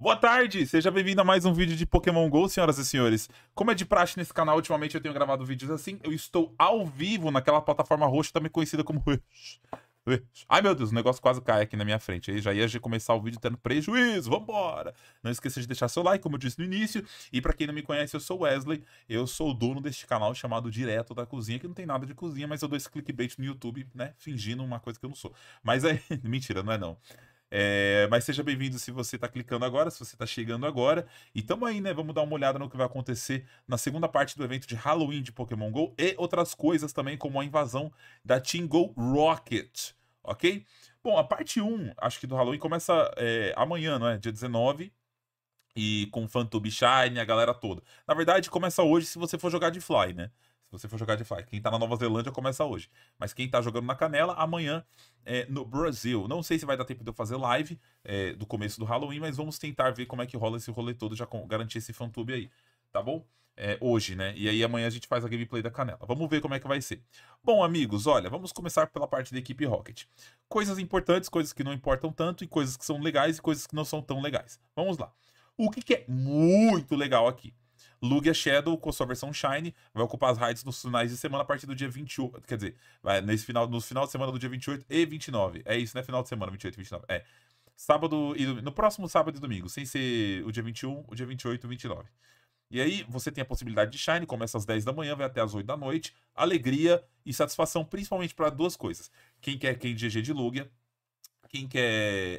Boa tarde, seja bem-vindo a mais um vídeo de Pokémon GO, senhoras e senhores. Como é de praxe nesse canal, ultimamente eu tenho gravado vídeos assim, eu estou ao vivo naquela plataforma roxa, também conhecida como... Ai meu Deus, o negócio quase cai aqui na minha frente. Aí já ia começar o vídeo tendo prejuízo. Vambora! Não esqueça de deixar seu like, como eu disse no início. E para quem não me conhece, eu sou Wesley. Eu sou o dono deste canal chamado Direto da Cozinha, que não tem nada de cozinha, mas eu dou esse clickbait no YouTube, né? Fingindo uma coisa que eu não sou. Mas é. Mentira, não é não. É, mas seja bem-vindo se você está clicando agora, se você está chegando agora. E tamo aí, né? Vamos dar uma olhada no que vai acontecer na segunda parte do evento de Halloween de Pokémon GO e outras coisas também, como a invasão da Team Go Rocket, ok? Bom, a parte 1, acho que do Halloween, começa é, amanhã, não é? Dia 19. E com Phantom Shine, a galera toda. Na verdade, começa hoje se você for jogar de Fly, né? Se você for jogar de fly, quem tá na Nova Zelândia começa hoje. Mas quem tá jogando na Canela, amanhã é, no Brasil. Não sei se vai dar tempo de eu fazer live é, do começo do Halloween, mas vamos tentar ver como é que rola esse rolê todo, já com, garantir esse fantube aí, tá bom? É, hoje, né? E aí amanhã a gente faz a gameplay da Canela. Vamos ver como é que vai ser. Bom, amigos, olha, vamos começar pela parte da equipe Rocket. Coisas importantes, coisas que não importam tanto, e coisas que são legais e coisas que não são tão legais. Vamos lá. O que, que é muito legal aqui? Lugia é Shadow, com sua versão Shine, vai ocupar as raids nos finais de semana a partir do dia 28. Quer dizer, vai nesse final, nos final de semana do dia 28 e 29. É isso, né? Final de semana, 28 e 29. É. Sábado e No próximo sábado e domingo, sem ser o dia 21, o dia 28 e 29. E aí, você tem a possibilidade de Shine, começa às 10 da manhã, vai até às 8 da noite. Alegria e satisfação, principalmente para duas coisas. Quem quer quem GG de Lugia, quem quer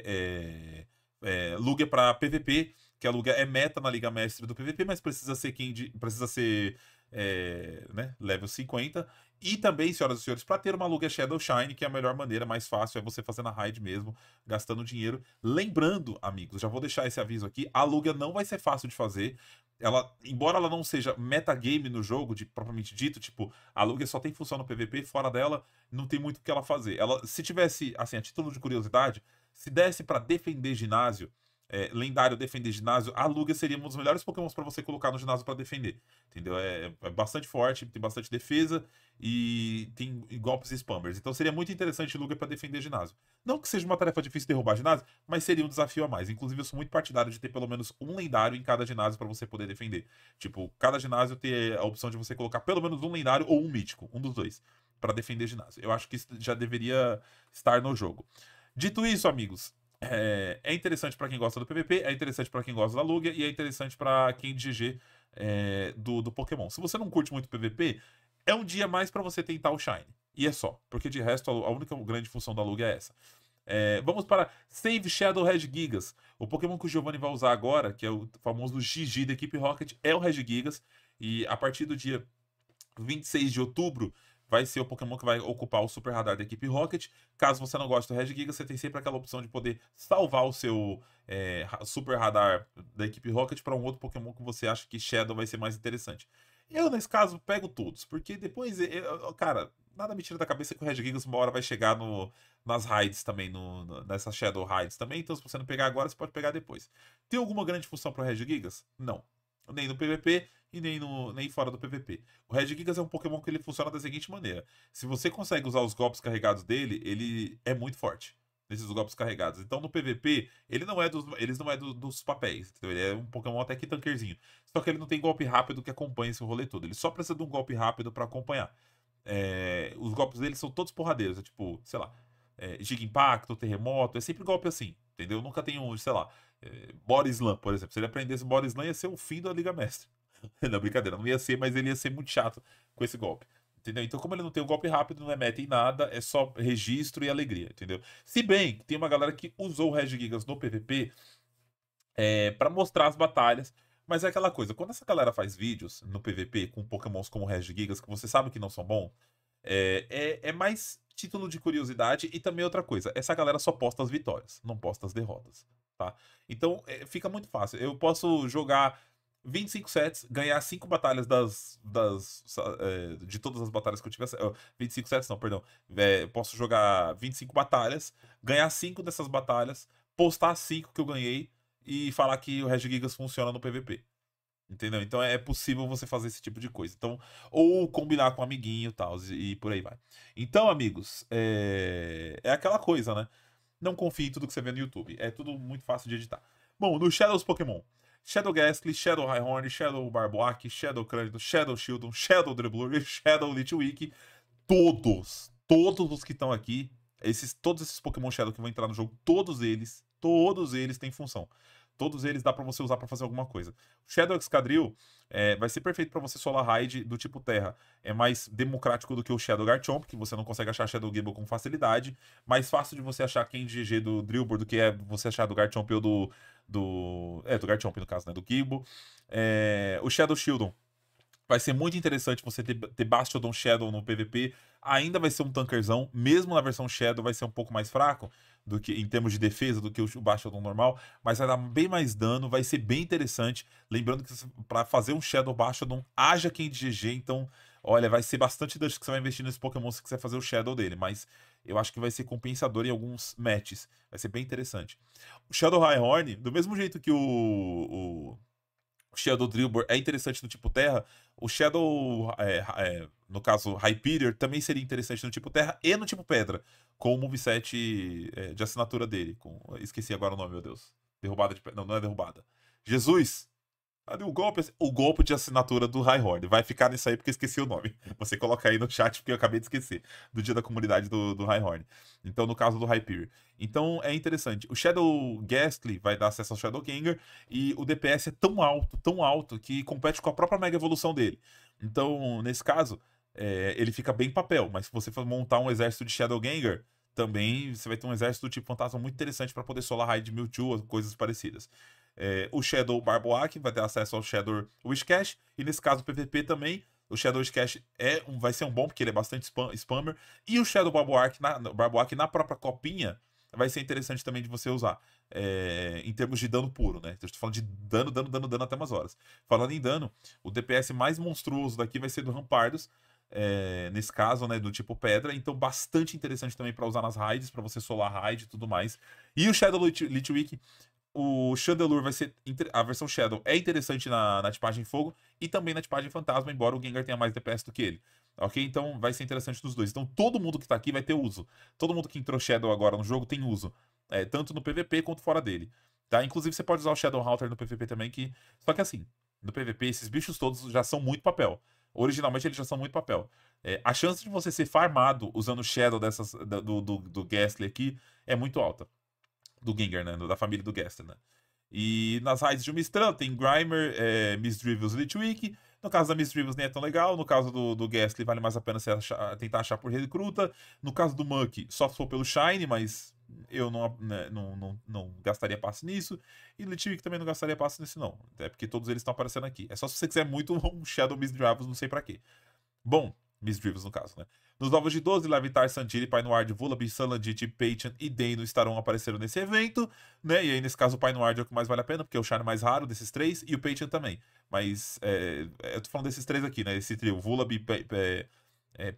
é, é Lugia para PVP que a Luga é meta na Liga Mestre do PVP, mas precisa ser quem precisa ser é, né, level 50. E também, senhoras e senhores, para ter uma Luga Shadow Shine, que é a melhor maneira, mais fácil, é você fazer na raid mesmo, gastando dinheiro. Lembrando, amigos, já vou deixar esse aviso aqui, a Luga não vai ser fácil de fazer, ela, embora ela não seja metagame no jogo, de, propriamente dito, tipo, a Lugia só tem função no PVP, fora dela, não tem muito o que ela fazer. Ela, se tivesse, assim, a título de curiosidade, se desse para defender ginásio, é, lendário defender ginásio, a Lugia seria um dos melhores pokémons para você colocar no ginásio para defender. Entendeu? É, é, é, bastante forte, tem bastante defesa e tem golpes e spammers. Então seria muito interessante Lugia para defender ginásio. Não que seja uma tarefa difícil derrubar ginásio, mas seria um desafio a mais. Inclusive eu sou muito partidário de ter pelo menos um lendário em cada ginásio para você poder defender. Tipo, cada ginásio ter é, a opção de você colocar pelo menos um lendário ou um mítico, um dos dois, para defender ginásio. Eu acho que isso já deveria estar no jogo. Dito isso, amigos, é, é interessante para quem gosta do PVP, é interessante para quem gosta da Lugia e é interessante para quem GG é, do, do Pokémon. Se você não curte muito PVP, é um dia mais para você tentar o Shine. E é só, porque de resto a única grande função da Lugia é essa. É, vamos para Save Shadow Red Gigas. O Pokémon que o Giovanni vai usar agora, que é o famoso GG da equipe Rocket, é o Red Gigas. E a partir do dia 26 de outubro, vai ser o Pokémon que vai ocupar o Super Radar da equipe Rocket. Caso você não goste do Regigiga, você tem sempre aquela opção de poder salvar o seu é, Super Radar da equipe Rocket para um outro Pokémon que você acha que Shadow vai ser mais interessante. Eu, nesse caso, pego todos, porque depois, eu, cara, nada me tira da cabeça que o Regigigas uma hora vai chegar no, nas raids também, no, Shadow Raids também, então se você não pegar agora, você pode pegar depois. Tem alguma grande função para o Regigigas? Não nem no PVP e nem, no, nem fora do PVP. O Red Gigas é um Pokémon que ele funciona da seguinte maneira: se você consegue usar os golpes carregados dele, ele é muito forte nesses golpes carregados. Então no PVP, ele não é dos, ele não é do, dos papéis, entendeu? Ele é um Pokémon até que tankerzinho. Só que ele não tem golpe rápido que acompanha esse rolê todo. Ele só precisa de um golpe rápido para acompanhar. É, os golpes dele são todos porradeiros, é tipo, sei lá, é, Giga Impacto, Terremoto, é sempre golpe assim. Entendeu? Nunca tem um, sei lá, é, eh, Lam, por exemplo. Se ele aprendesse Lam ia ser o fim da Liga Mestre. não, brincadeira, não ia ser, mas ele ia ser muito chato com esse golpe. Entendeu? Então, como ele não tem o um golpe rápido, não é meta em nada, é só registro e alegria, entendeu? Se bem que tem uma galera que usou o Reg Gigas no PVP é, para mostrar as batalhas, mas é aquela coisa, quando essa galera faz vídeos no PVP com pokémons como Reg Gigas, que você sabe que não são bons, é, é, é mais título de curiosidade e também outra coisa, essa galera só posta as vitórias, não posta as derrotas, tá? Então é, fica muito fácil. Eu posso jogar 25 sets, ganhar 5 batalhas das. das é, de todas as batalhas que eu tivesse 25 sets, não, perdão. É, posso jogar 25 batalhas, ganhar 5 dessas batalhas, postar 5 que eu ganhei e falar que o Regigigas funciona no PVP. Entendeu? Então é possível você fazer esse tipo de coisa. Então, ou combinar com um amiguinho tal, e por aí vai. Então, amigos, é... é aquela coisa, né? Não confie em tudo que você vê no YouTube. É tudo muito fácil de editar. Bom, no Shadows Pokémon. Shadow Gastly, Shadow Highhorn, Shadow Barboak, Shadow Crânio, Shadow Shieldon, Shadow Dribbler, Shadow Litwick. Todos, todos os que estão aqui, esses, todos esses Pokémon Shadow que vão entrar no jogo, todos eles, todos eles têm função. Todos eles dá para você usar para fazer alguma coisa. O Shadow Excadrill é, vai ser perfeito para você solar raid do tipo terra. É mais democrático do que o Shadow Garchomp, que você não consegue achar Shadow Gable com facilidade. Mais fácil de você achar quem GG do Drillbur do que é você achar do Garchomp ou do... do é, do Garchomp no caso, né? Do Gable. É, o Shadow Shieldon vai ser muito interessante você ter, ter Shadow no PVP. Ainda vai ser um tankerzão, mesmo na versão Shadow vai ser um pouco mais fraco do que em termos de defesa do que o Bastion normal, mas vai dar bem mais dano, vai ser bem interessante. Lembrando que para fazer um Shadow Bastion, haja quem de GG, então, olha, vai ser bastante dano que você vai investir nesse Pokémon se quiser fazer o Shadow dele, mas eu acho que vai ser compensador em alguns matches. Vai ser bem interessante. O Shadow Highhorn, do mesmo jeito que o, o Shadow Drillbur é interessante no tipo terra, o Shadow é, é, no caso, Hyperior também seria interessante no tipo terra e no tipo pedra, com o moveset é, de assinatura dele. Com... Esqueci agora o nome, meu Deus. Derrubada de pedra. Não, não é derrubada. Jesus! Cadê o golpe? O golpe de assinatura do High Horde. Vai ficar nisso aí porque eu esqueci o nome. Você coloca aí no chat porque eu acabei de esquecer. Do dia da comunidade do, do High Horde. Então, no caso do Hyperior. Então, é interessante. O Shadow Ghastly vai dar acesso ao Shadow Ganger. E o DPS é tão alto, tão alto, que compete com a própria Mega Evolução dele. Então, nesse caso, é, ele fica bem papel. Mas se você for montar um exército de Shadowganger, também você vai ter um exército do tipo fantasma muito interessante para poder solar raid Mewtwo, coisas parecidas. É, o Shadow Barboak vai ter acesso ao Shadow Wishcash, e nesse caso o PVP também. O Shadow Wishcash é um, vai ser um bom, porque ele é bastante spam, spammer. E o Shadow Barboak na, Barboak na própria copinha vai ser interessante também de você usar. É, em termos de dano puro, né? Estou falando de dano, dano, dano, dano até umas horas. Falando em dano, o DPS mais monstruoso daqui vai ser do Rampardos é, nesse caso, né, do tipo pedra. Então, bastante interessante também para usar nas raids, para você solar raid e tudo mais. E o Shadow Litwick, o Chandelure vai ser. A versão Shadow é interessante na, na tipagem fogo e também na tipagem fantasma, embora o Gengar tenha mais DPS do que ele. Ok? Então vai ser interessante dos dois. Então todo mundo que tá aqui vai ter uso. Todo mundo que entrou Shadow agora no jogo tem uso. É, tanto no PVP quanto fora dele. Tá? Inclusive você pode usar o Shadow Hunter no PVP também, que. Só que assim, no PVP esses bichos todos já são muito papel. Originalmente eles já são muito papel. É, a chance de você ser farmado usando o Shadow dessas, do, do, do Gastly aqui é muito alta. Do Ginger, né? Da família do Gastly, né? E nas raids de uma estrela tem Grimer, é, Miss Drivels e Litwick. No caso da Miss Drivels nem é tão legal. No caso do, do Gastly, vale mais a pena achar, tentar achar por recruta. No caso do Monkey, só for pelo Shine, mas eu não, né, não, não, não, gastaria passe nisso, e Litivik também não gastaria passe nisso não, até porque todos eles estão aparecendo aqui. É só se você quiser muito um Shadow Drivers, não sei para quê. Bom, miss Drivers no caso, né? Nos novos de 12, Lavitar, Sandiri, Painoard, Vullaby, Salandit, Peyton e Dano estarão aparecendo nesse evento, né? E aí, nesse caso, o Painoard é o que mais vale a pena, porque é o charme mais raro desses três, e o Peyton também. Mas, é, é, eu tô falando desses três aqui, né? Esse trio, Vullaby, Pe é,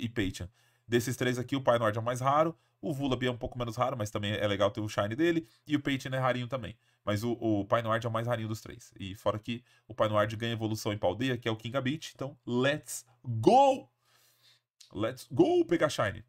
e Peyton. Desses três aqui, o Painoard é o mais raro, o Vullaby é um pouco menos raro, mas também é legal ter o Shine dele. E o Peyton é rarinho também. Mas o, o Pinoard é o mais rarinho dos três. E fora que o Pinoard ganha evolução em Paldeia, que é o Kinga Beach. Então, let's go! Let's go pegar Shine.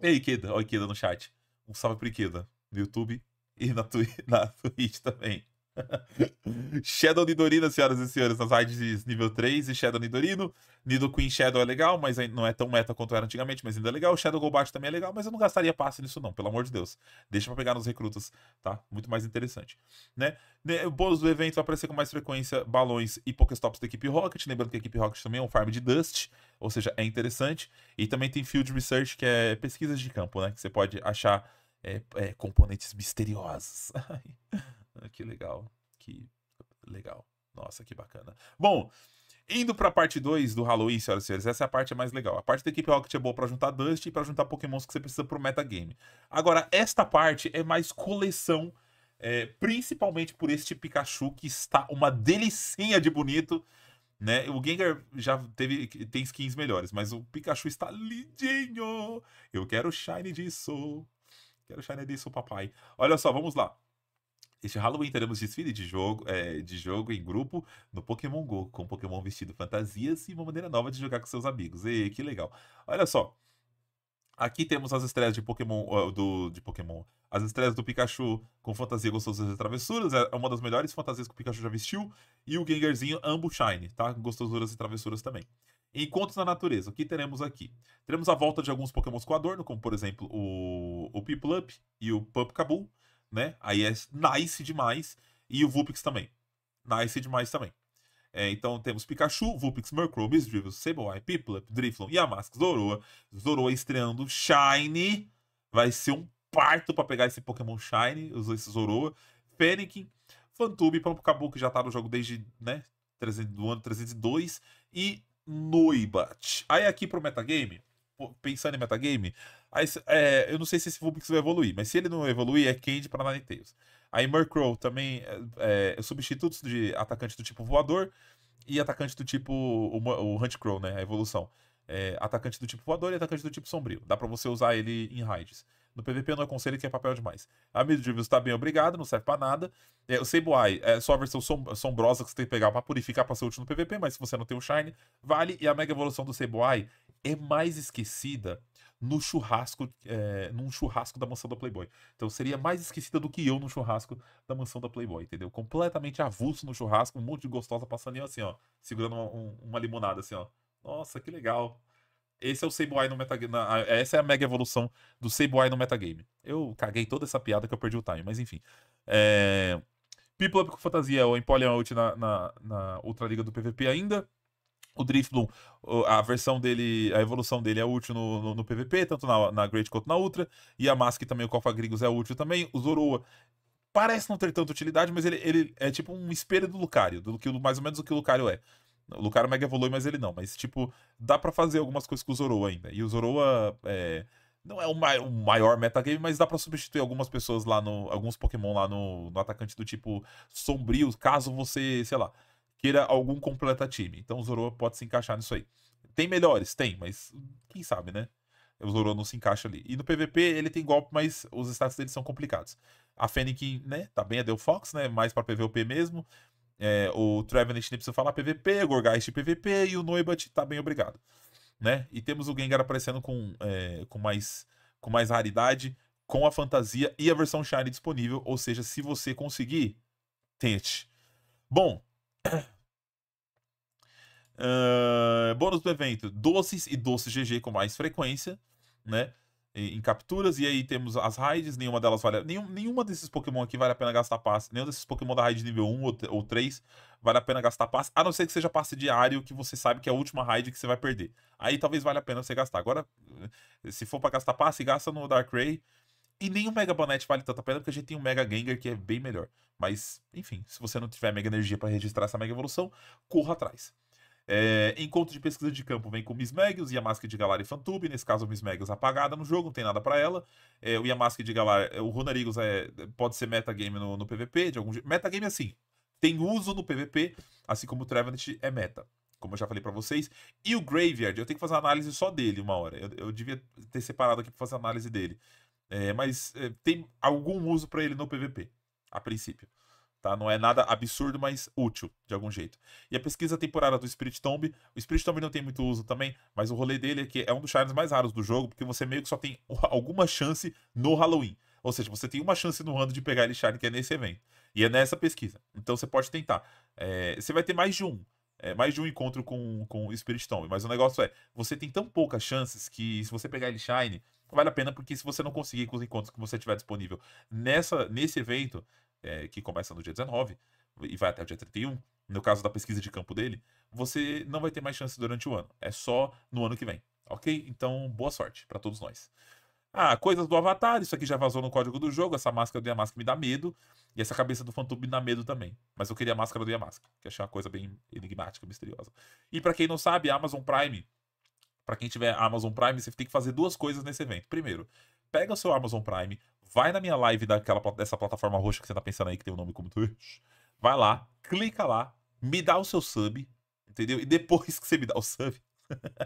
Ei, Ikeda. o Ikeda no chat. Um salve pro Ikeda. No YouTube e na, Twitch, na Twitch também. Shadow Nidorino, senhoras e senhores, nas raids nível 3 e Shadow Nidorino. Nido Queen Shadow é legal, mas não é tão meta quanto era antigamente, mas ainda é legal. Shadow Golbat também é legal, mas eu não gastaria passe nisso não, pelo amor de Deus. Deixa pra pegar nos recrutas, tá? Muito mais interessante, né? né o bônus do evento vai aparecer com mais frequência balões e Pokéstops da equipe Rocket. Lembrando que a equipe Rocket também é um farm de Dust, ou seja, é interessante. E também tem Field Research, que é pesquisas de campo, né? Que você pode achar é, é, componentes misteriosos. Ah, que legal. Que legal. Nossa, que bacana. Bom, indo pra parte 2 do Halloween, senhoras e senhores, essa é a parte mais legal. A parte da equipe Rocket é boa pra juntar Dust e pra juntar pokémons que você precisa pro metagame. Agora, esta parte é mais coleção, é, principalmente por este Pikachu que está uma delicinha de bonito. Né? O Gengar já teve, tem skins melhores, mas o Pikachu está lindinho! Eu quero Shine disso! Quero Shine disso, papai. Olha só, vamos lá. Este Halloween teremos desfile de jogo, é, de jogo em grupo no Pokémon Go, com Pokémon vestido fantasias e uma maneira nova de jogar com seus amigos. E que legal. Olha só. Aqui temos as estrelas de Pokémon. Ah, do, de Pokémon. As estrelas do Pikachu com fantasia gostosuras e travessuras. É uma das melhores fantasias que o Pikachu já vestiu. E o Gengarzinho Ambushine, Shine, tá? Gostosuras e travessuras também. Encontros na natureza. O que teremos aqui? Teremos a volta de alguns Pokémon com adorno, como por exemplo o, o Piplup e o Pup Kabu né? Aí é nice demais. E o Vulpix também. Nice demais também. É, então temos Pikachu, Vulpix, Murkrow, Misdreavus, Sableye, Piplup, Driflon, Yamask, Zoroa. Zoroa estreando Shine. Vai ser um parto para pegar esse Pokémon Shine, esse Zoroa. Fennekin, Fantube, Pampucabu que já tá no jogo desde, né, 300, do ano 302. E Noibat. Aí aqui pro metagame, pensando em metagame, aí, é, eu não sei se esse Vulpix vai evoluir, mas se ele não evoluir, é Candy para Ninetales. Aí Murkrow também é, é, é, substitutos de atacante do tipo voador e atacante do tipo. O, o Hunt Crow, né? A evolução. É, atacante do tipo voador e atacante do tipo sombrio. Dá para você usar ele em raids. No PVP não aconselho que é papel demais. A Middleville tá bem obrigado, não serve para nada. É, o Sableye é só a versão som sombrosa que você tem que pegar para purificar para ser útil no PVP, mas se você não tem o Shine, vale. E a mega evolução do Sableye é mais esquecida no churrasco, é, num churrasco da mansão da Playboy. Então seria mais esquecida do que eu no churrasco da mansão da Playboy, entendeu? Completamente avulso no churrasco, um monte de gostosa passando ali, assim, ó, segurando uma, uma limonada, assim, ó. Nossa, que legal. Esse é o Sableye no metagame. Essa é a mega evolução do Sableye no metagame. Eu caguei toda essa piada que eu perdi o time, mas enfim. É... People Up com Fantasia ou Empoleon Out na, na, na Ultra Liga do PVP ainda. O Drifloon, a versão dele, a evolução dele é útil no, no, no PVP, tanto na, na, Great quanto na Ultra. E a Mask também, o Copa Grigos é útil também. O Zoroa parece não ter tanta utilidade, mas ele, ele é tipo um espelho do Lucario, do mais ou menos o que o Lucario é. O Lucario mega evolui, mas ele não. Mas, tipo, dá para fazer algumas coisas com o Zoroa ainda. E o Zoroa é, não é o, mai, o maior metagame, mas dá para substituir algumas pessoas lá no. alguns Pokémon lá no, no atacante do tipo sombrio, caso você, sei lá queira algum completa-time. Então o Zoro pode se encaixar nisso aí. Tem melhores? Tem, mas quem sabe, né? O Zoro não se encaixa ali. E no PVP ele tem golpe, mas os status dele são complicados. A Fennec, né? Tá bem a Del Fox, né? Mais pra PVP mesmo. É, o Trevenant nem precisa falar PVP, Gorgast PVP e o Noibat tá bem obrigado. Né? E temos o Gengar aparecendo com, é, com, mais, com mais raridade, com a fantasia e a versão Shiny disponível. Ou seja, se você conseguir, tente. Bom, Uh, bônus do evento: doces e doces GG com mais frequência, né? Em capturas, e aí temos as raids, nenhuma delas vale. Nenhum, nenhuma desses Pokémon aqui vale a pena gastar passe. Nenhum desses Pokémon da raid nível 1 ou, 3 vale a pena gastar passe, a não ser que seja passe diário, que você sabe que é a última raid que você vai perder. Aí talvez valha a pena você gastar. Agora, se for para gastar passe, gasta no Darkrai e nem o Mega Bonete vale tanta pena, porque a gente tem um Mega Gengar que é bem melhor. Mas, enfim, se você não tiver Mega Energia para registrar essa Mega Evolução, corra atrás. É, encontro de pesquisa de campo vem com o Megius, Yamask de Galar e Fantube. Nesse caso, o Megius apagada no jogo, não tem nada para ela. É, o Yamask de Galar, é, o Runarigos é, pode ser metagame no, no PVP, de algum jeito. Metagame assim, tem uso no PVP, assim como o Trevenant é meta como eu já falei para vocês. E o Graveyard, eu tenho que fazer análise só dele uma hora. Eu, eu devia ter separado aqui pra fazer análise dele. É, mas é, tem algum uso para ele no PVP, a princípio. Tá? Não é nada absurdo, mas útil, de algum jeito. E a pesquisa temporária do Spirit Tomb. O Spirit Tomb não tem muito uso também, mas o rolê dele é que é um dos shines mais raros do jogo, porque você meio que só tem alguma chance no Halloween. Ou seja, você tem uma chance no ano de pegar ele shine, que é nesse evento. E é nessa pesquisa. Então você pode tentar. É, você vai ter mais de um. É, mais de um encontro com, com o Spirit Tomb. Mas o negócio é, você tem tão poucas chances que se você pegar ele shine, Vale a pena porque se você não conseguir com os encontros que você tiver disponível nessa, nesse evento, é, que começa no dia 19 e vai até o dia 31, no caso da pesquisa de campo dele, você não vai ter mais chance durante o ano. É só no ano que vem, ok? Então, boa sorte para todos nós. Ah, coisas do Avatar, isso aqui já vazou no código do jogo, essa máscara do Yamask me dá medo, e essa cabeça do Fantub me dá medo também. Mas eu queria a máscara do Yamask, que achei uma coisa bem enigmática, misteriosa. E para quem não sabe, Amazon Prime para quem tiver Amazon Prime, você tem que fazer duas coisas nesse evento. Primeiro, pega o seu Amazon Prime, vai na minha live daquela, dessa plataforma roxa que você tá pensando aí, que tem o um nome como Twitch. Vai lá, clica lá, me dá o seu sub, entendeu? E depois que você me dá o sub,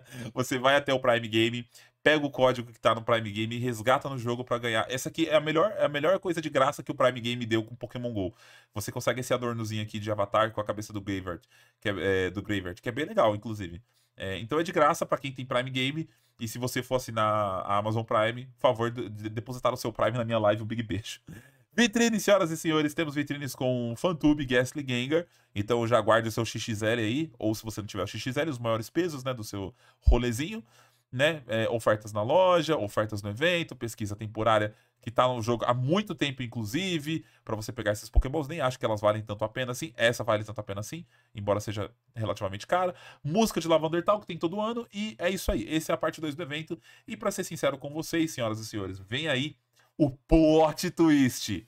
você vai até o Prime Game, pega o código que tá no Prime Game e resgata no jogo para ganhar. Essa aqui é a melhor, é a melhor coisa de graça que o Prime Game deu com Pokémon GO. Você consegue esse adornozinho aqui de avatar com a cabeça do Gravert, que é, é do Gravert, que é bem legal, inclusive. É, então é de graça para quem tem Prime Game. E se você for assinar a Amazon Prime, por favor, de depositar o seu Prime na minha live. Um big beijo. Vitrine, senhoras e senhores, temos vitrines com Fantube, Gasly Ganger. Então já guarde o seu XXL aí, ou se você não tiver o XXL, os maiores pesos né, do seu rolezinho né? É, ofertas na loja, ofertas no evento, pesquisa temporária que tá no jogo há muito tempo, inclusive, para você pegar esses Pokémons. Nem acho que elas valem tanto a pena assim. Essa vale tanto a pena assim, embora seja relativamente cara. Música de Lavander Tal, que tem todo ano. E é isso aí. Essa é a parte 2 do evento. E para ser sincero com vocês, senhoras e senhores, vem aí o plot twist.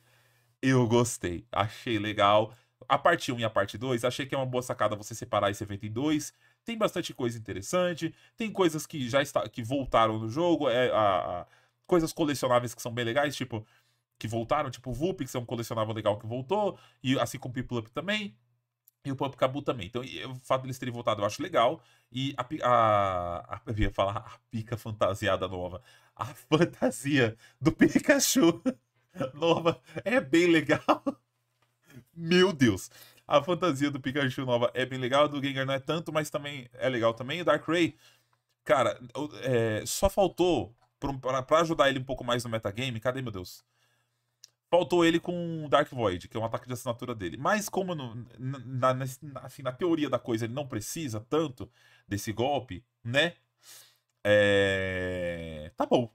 Eu gostei, achei legal a parte 1 e a parte 2, achei que é uma boa sacada você separar esse evento em dois. Tem bastante coisa interessante, tem coisas que já está, que voltaram no jogo, é, a, a, coisas colecionáveis que são bem legais, tipo, que voltaram, tipo o Vulp, que é um colecionável legal que voltou, e assim como o People Up também, e o Pump Cabu também. Então, e, o fato deles terem voltado eu acho legal, e a, a, a, eu ia falar a pica fantasiada nova, a fantasia do Pikachu nova é bem legal. Meu Deus. A fantasia do Pikachu nova é bem legal, a do Gengar não é tanto, mas também é legal também. O dark ray cara, é, só faltou, para ajudar ele um pouco mais no metagame, cadê, meu Deus? Faltou ele com Dark Void, que é um ataque de assinatura dele. Mas como no, na, na, assim, na teoria da coisa ele não precisa tanto desse golpe, né? É... Tá bom.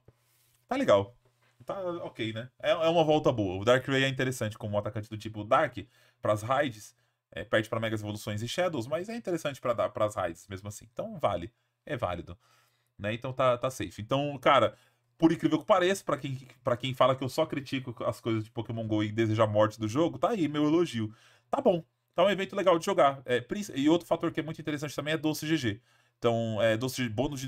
Tá legal tá ok, né? É, é uma volta boa. O Dark Ray é interessante como um atacante do tipo Dark para as raids. É, perde para Megas Evoluções e Shadows, mas é interessante para dar para as raids mesmo assim. Então vale, é válido. Né? Então tá, tá safe. Então, cara, por incrível que pareça, para quem, pra quem fala que eu só critico as coisas de Pokémon GO e deseja a morte do jogo, tá aí meu elogio. Tá bom. Tá um evento legal de jogar. É, e outro fator que é muito interessante também é Doce GG. Então, é, doce, bônus,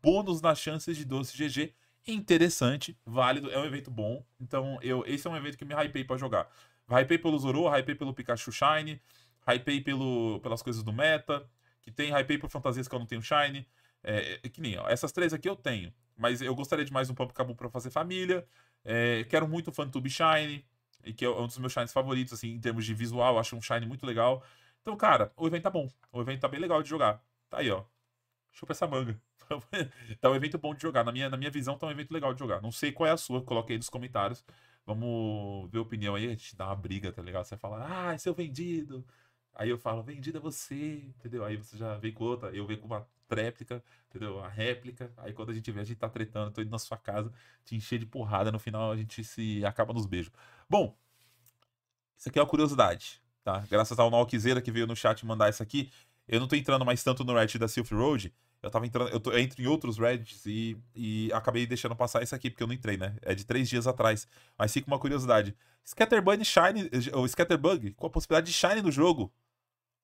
bônus nas chances de Doce GG interessante, válido, é um evento bom. Então, eu, esse é um evento que eu me hypei pra jogar. Hypei pelo Zoro, hypei pelo Pikachu Shine, hypei pelo, pelas coisas do meta, que tem, hypei por fantasias que eu não tenho Shine. É, é, que nem, ó, essas três aqui eu tenho. Mas eu gostaria de mais um Pump Cabu pra fazer família. É, quero muito o Fantube Shine, que é um dos meus Shines favoritos, assim, em termos de visual. Acho um Shine muito legal. Então, cara, o evento tá bom. O evento tá bem legal de jogar. Tá aí, ó. Chupa essa manga. tá um evento bom de jogar. Na minha, na minha visão, tá um evento legal de jogar. Não sei qual é a sua, coloque aí nos comentários. Vamos ver a opinião aí, a gente dá uma briga, tá ligado? Você fala, ah, seu é vendido. Aí eu falo, vendido é você, entendeu? Aí você já vem com outra, eu venho com uma tréplica, entendeu? A réplica. Aí quando a gente vê, a gente tá tretando, tô indo na sua casa, te encher de porrada, no final a gente se acaba nos beijos. Bom, isso aqui é uma curiosidade, tá? Graças ao Nalquizeira que veio no chat mandar isso aqui. Eu não tô entrando mais tanto no Reddit da Silk Road, eu tava entrando, eu, tô, eu entro em outros Reddits e, e acabei deixando passar isso aqui, porque eu não entrei, né? É de três dias atrás. Mas fica uma curiosidade. Scatterbug Shine, ou Scatterbug, com a possibilidade de Shine no jogo.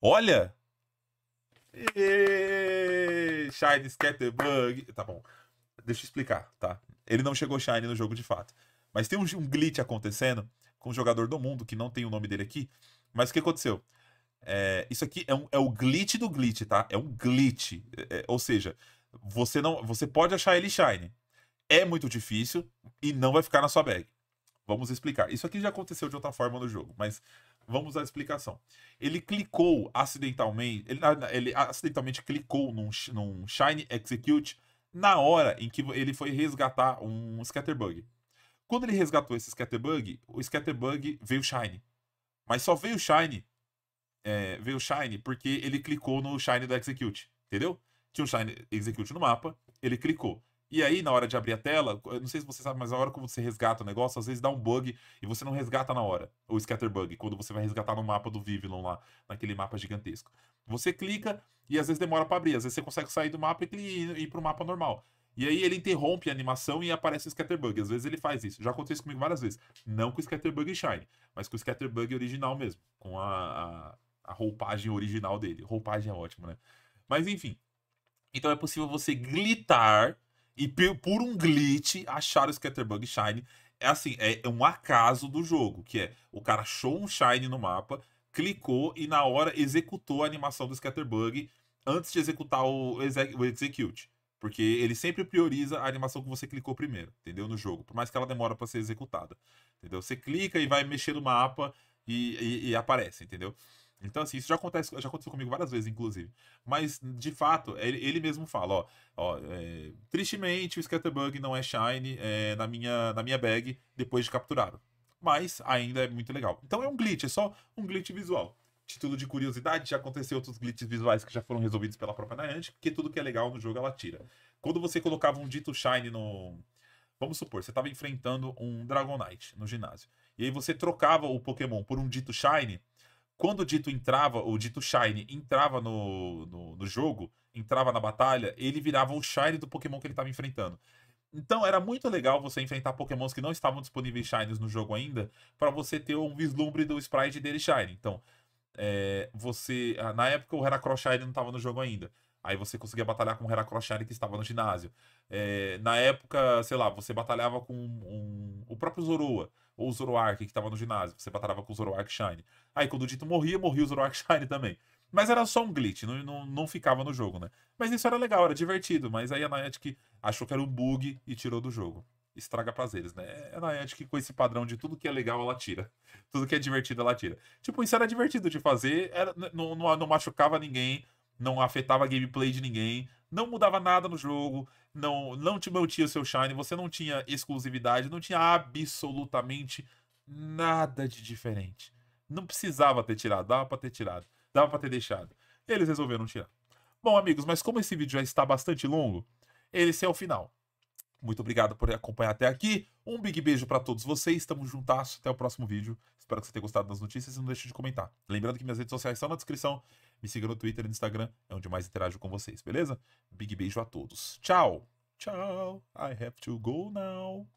Olha! E... Shine, Scatterbug. Tá bom. Deixa eu explicar, tá? Ele não chegou Shine no jogo de fato. Mas tem um, um glitch acontecendo com um jogador do mundo, que não tem o nome dele aqui. Mas o que aconteceu? É, isso aqui é, um, é, o glitch do glitch, tá? É um glitch. É, é ou seja, você não, você pode achar ele shine. É muito difícil e não vai ficar na sua bag. Vamos explicar. Isso aqui já aconteceu de outra forma no jogo, mas vamos à explicação. Ele clicou acidentalmente, ele, ele acidentalmente clicou num, num shine execute na hora em que ele foi resgatar um scatterbug. Quando ele resgatou esse scatterbug, o scatterbug veio shine. Mas só veio shine é, veio o Shine porque ele clicou no Shine do Execute, entendeu? Tinha um Shine Execute no mapa, ele clicou. E aí, na hora de abrir a tela, eu não sei se você sabe, mas na hora que você resgata o negócio, às vezes dá um bug e você não resgata na hora. O scatter bug, quando você vai resgatar no mapa do Vivillon lá, naquele mapa gigantesco. Você clica e às vezes demora para abrir, às vezes você consegue sair do mapa e ir pro mapa normal. E aí ele interrompe a animação e aparece o Scatterbug. Às vezes ele faz isso. Já aconteceu comigo várias vezes. Não com o Scatterbug Shine, mas com o Scatterbug original mesmo. Com a, a a roupagem original dele. Roupagem é ótimo, né? Mas enfim. Então é possível você glitar e por um glitch achar o Scatterbug Shine. É assim, é, é um acaso do jogo, que é o cara achou um Shine no mapa, clicou e na hora executou a animação do Scatterbug antes de executar o, exec, o Execute. Porque ele sempre prioriza a animação que você clicou primeiro, entendeu? No jogo, por mais que ela demora para ser executada. Entendeu? Você clica e vai mexer no mapa e, e, e aparece, entendeu? Então, assim, isso já, acontece, já aconteceu comigo várias vezes, inclusive. Mas, de fato, ele, ele mesmo fala, ó, ó é, tristemente o Scatterbug não é Shine é, na, minha, na minha bag depois de capturado. Mas ainda é muito legal. Então é um glitch, é só um glitch visual. Título de curiosidade, já aconteceu outros glitches visuais que já foram resolvidos pela própria Niantic, porque tudo que é legal no jogo ela tira. Quando você colocava um dito Shine no... Vamos supor, você estava enfrentando um Dragonite no ginásio. E aí você trocava o Pokémon por um dito Shine quando o dito entrava, o dito Shine entrava no, no, no, jogo, entrava na batalha, ele virava o Shine do Pokémon que ele estava enfrentando. Então era muito legal você enfrentar Pokémons que não estavam disponíveis Shines no jogo ainda, para você ter um vislumbre do sprite dele Shine. Então, é, você. Na época o Heracross Shine não estava no jogo ainda. Aí você conseguia batalhar com o Heracross Shine que estava no ginásio. É, na época, sei lá, você batalhava com um, um, o próprio Zoroa ou o Zoroark que estava no ginásio, você batalhava com o Zoroark Shine. Aí quando o Dito morria, morria o Zoroark Shine também. Mas era só um glitch, não, não, não ficava no jogo, né? Mas isso era legal, era divertido, mas aí a Niantic achou que era um bug e tirou do jogo. Estraga prazeres, né? É, a Niantic com esse padrão de tudo que é legal ela tira. Tudo que é divertido ela tira. Tipo, isso era divertido de fazer, era, não, não, não machucava ninguém, não afetava a gameplay de ninguém, não mudava nada no jogo, não, não te mantinha o seu shine, você não tinha exclusividade, não tinha absolutamente nada de diferente. Não precisava ter tirado, dava para ter tirado, dava para ter deixado. Eles resolveram tirar. Bom, amigos, mas como esse vídeo já está bastante longo, esse é o final. Muito obrigado por acompanhar até aqui. Um big beijo para todos vocês. Tamo juntas. Até o próximo vídeo. Espero que você tenha gostado das notícias e não deixe de comentar. Lembrando que minhas redes sociais estão na descrição. Me siga no Twitter e no Instagram, é onde mais interajo com vocês, beleza? Big beijo a todos. Tchau! Tchau! I have to go now.